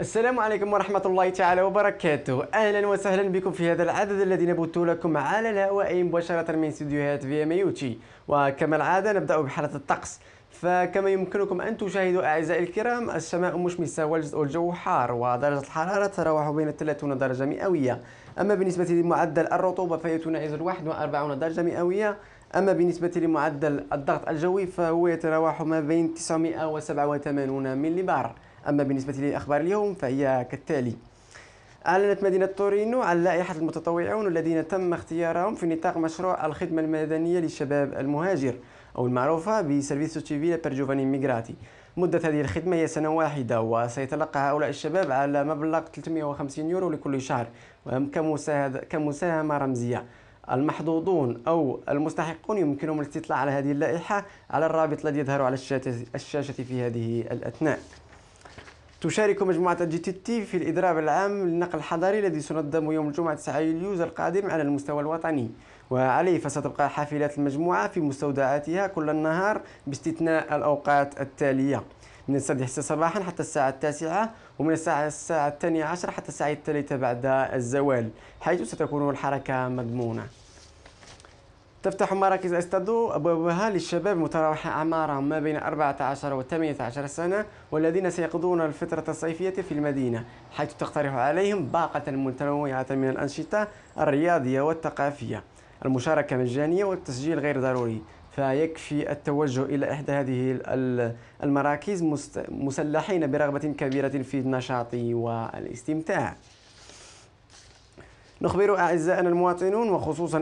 السلام عليكم ورحمة الله تعالى وبركاته أهلا وسهلا بكم في هذا العدد الذي نبث لكم على الهواء مباشرة من استديوهات في ام يوتي وكما العادة نبدأ بحالة الطقس فكما يمكنكم أن تشاهدوا أعزائي الكرام السماء مشمسة والجو حار ودرجة الحرارة تتراوح بين 30 درجة مئوية أما بالنسبة لمعدل الرطوبة فهي تناهز 41 درجة مئوية أما بالنسبة لمعدل الضغط الجوي فهو يتراوح ما بين 987 مللي بار أما بالنسبة لأخبار اليوم فهي كالتالي أعلنت مدينة تورينو عن لائحة المتطوعون الذين تم اختيارهم في نطاق مشروع الخدمة المدنية للشباب المهاجر أو المعروفة بسيرفيسو تشيفيلا برجوفاني ميغراتي مدة هذه الخدمة هي سنة واحدة وسيتلقى هؤلاء الشباب على مبلغ 350 يورو لكل شهر كمساهمة رمزية المحظوظون أو المستحقون يمكنهم الاستطلاع على هذه اللائحة على الرابط الذي يظهر على الشاشة في هذه الأثناء تشارك مجموعة جي تي تي في الإضراب العام للنقل الحضري الذي سنظم يوم الجمعة 9 يوليوز القادم على المستوى الوطني وعليه فستبقى حافلات المجموعة في مستودعاتها كل النهار باستثناء الأوقات التالية من الساعة 6 صباحا حتى الساعة التاسعة ومن الساعة الساعة الثانية عشر حتى الساعة الثالثة بعد الزوال حيث ستكون الحركة مضمونة تفتح مراكز أستادو أبوابها للشباب متراوحة أعمارهم ما بين 14 و 18 سنة والذين سيقضون الفترة الصيفية في المدينة حيث تقترح عليهم باقة متنوعة من الأنشطة الرياضية والثقافية المشاركة مجانية والتسجيل غير ضروري فيكفي التوجه إلى إحدى هذه المراكز مسلحين برغبة كبيرة في النشاط والاستمتاع نخبر أعزائنا المواطنون وخصوصا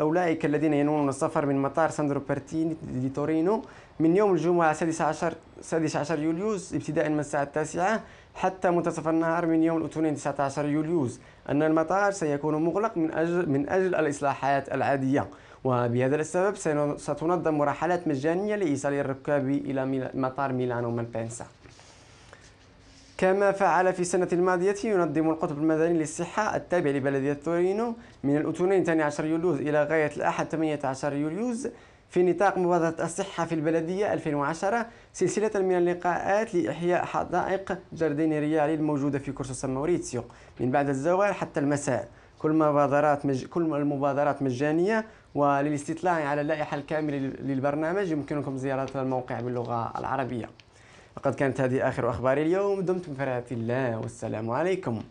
أولئك الذين ينوون السفر من مطار ساندرو بارتيني دي تورينو من يوم الجمعة 16 16 يوليوز ابتداء من الساعة التاسعة حتى منتصف النهار من يوم الاثنين 19 يوليوز أن المطار سيكون مغلق من أجل, من أجل الإصلاحات العادية وبهذا السبب ستنظم مراحلات مجانية لإيصال الركاب إلى مطار ميلانو مالبنسا كما فعل في السنة الماضية ينظم القطب المدني للصحة التابع لبلدية تورينو من الأتونين 12 يوليوز إلى غاية الأحد 18 يوليوز في نطاق مبادرة الصحة في البلدية 2010 سلسلة من اللقاءات لإحياء حدائق جاردين ريالي الموجودة في كورسو سان موريتسيو من بعد الزوال حتى المساء كل مبادرات مج... كل المبادرات مجانية وللاستطلاع على اللائحة الكاملة للبرنامج يمكنكم زيارة الموقع باللغة العربية لقد كانت هذه آخر أخبار اليوم دمتم في رعاية الله والسلام عليكم